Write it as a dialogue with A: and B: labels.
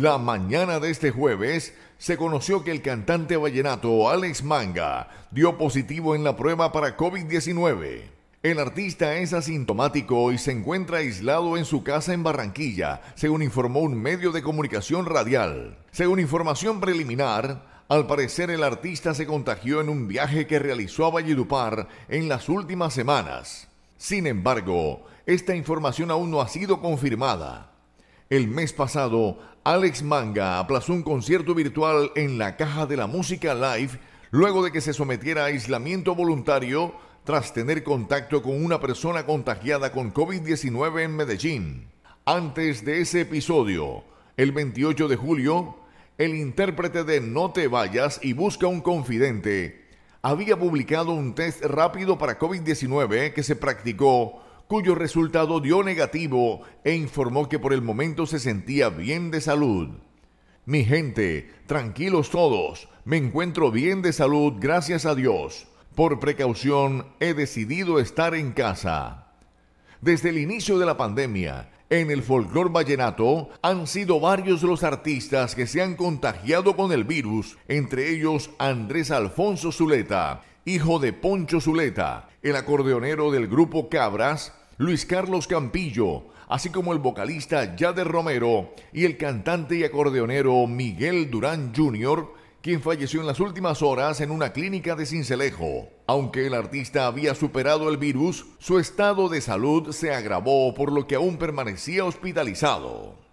A: La mañana de este jueves se conoció que el cantante vallenato Alex Manga dio positivo en la prueba para COVID-19. El artista es asintomático y se encuentra aislado en su casa en Barranquilla, según informó un medio de comunicación radial. Según información preliminar, al parecer el artista se contagió en un viaje que realizó a Valledupar en las últimas semanas. Sin embargo, esta información aún no ha sido confirmada. El mes pasado, Alex Manga aplazó un concierto virtual en la Caja de la Música Live luego de que se sometiera a aislamiento voluntario tras tener contacto con una persona contagiada con COVID-19 en Medellín. Antes de ese episodio, el 28 de julio, el intérprete de No te vayas y busca un confidente había publicado un test rápido para COVID-19 que se practicó cuyo resultado dio negativo e informó que por el momento se sentía bien de salud. Mi gente, tranquilos todos, me encuentro bien de salud gracias a Dios. Por precaución he decidido estar en casa. Desde el inicio de la pandemia, en el folclor vallenato han sido varios los artistas que se han contagiado con el virus, entre ellos Andrés Alfonso Zuleta, hijo de Poncho Zuleta, el acordeonero del grupo Cabras, Luis Carlos Campillo, así como el vocalista Yader Romero y el cantante y acordeonero Miguel Durán Jr., quien falleció en las últimas horas en una clínica de Cincelejo. Aunque el artista había superado el virus, su estado de salud se agravó por lo que aún permanecía hospitalizado.